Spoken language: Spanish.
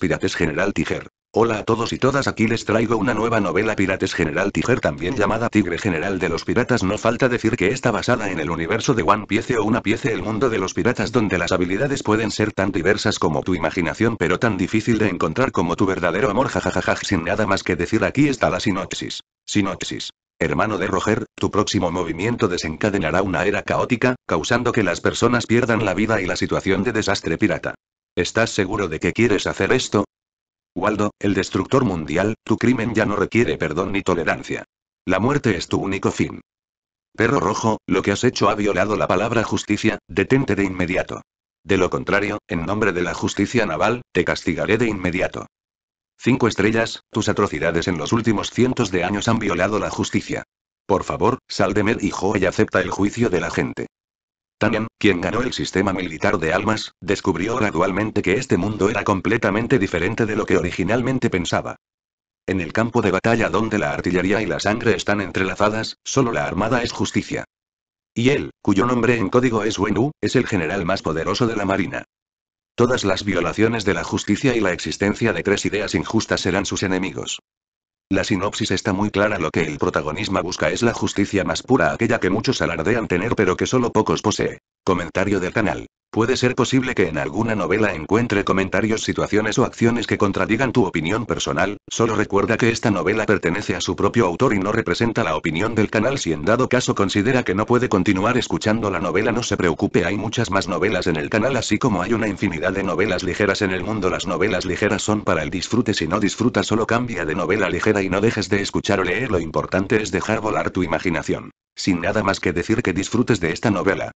Pirates General Tiger. Hola a todos y todas aquí les traigo una nueva novela Pirates General Tiger también llamada Tigre General de los Piratas no falta decir que está basada en el universo de One Piece o una piece el mundo de los piratas donde las habilidades pueden ser tan diversas como tu imaginación pero tan difícil de encontrar como tu verdadero amor jajajaja sin nada más que decir aquí está la sinopsis. Sinopsis. Hermano de Roger, tu próximo movimiento desencadenará una era caótica, causando que las personas pierdan la vida y la situación de desastre pirata. ¿Estás seguro de que quieres hacer esto? Waldo, el destructor mundial, tu crimen ya no requiere perdón ni tolerancia. La muerte es tu único fin. Perro rojo, lo que has hecho ha violado la palabra justicia, detente de inmediato. De lo contrario, en nombre de la justicia naval, te castigaré de inmediato. Cinco estrellas, tus atrocidades en los últimos cientos de años han violado la justicia. Por favor, sal de y acepta el juicio de la gente. Tanyan, quien ganó el sistema militar de almas, descubrió gradualmente que este mundo era completamente diferente de lo que originalmente pensaba. En el campo de batalla donde la artillería y la sangre están entrelazadas, solo la armada es justicia. Y él, cuyo nombre en código es Wenu, es el general más poderoso de la Marina. Todas las violaciones de la justicia y la existencia de tres ideas injustas serán sus enemigos. La sinopsis está muy clara, lo que el protagonismo busca es la justicia más pura, aquella que muchos alardean tener pero que solo pocos posee. Comentario del canal. Puede ser posible que en alguna novela encuentre comentarios, situaciones o acciones que contradigan tu opinión personal, solo recuerda que esta novela pertenece a su propio autor y no representa la opinión del canal. Si en dado caso considera que no puede continuar escuchando la novela, no se preocupe, hay muchas más novelas en el canal, así como hay una infinidad de novelas ligeras en el mundo. Las novelas ligeras son para el disfrute, si no disfruta solo cambia de novela ligera y no dejes de escuchar o leer, lo importante es dejar volar tu imaginación. Sin nada más que decir que disfrutes de esta novela.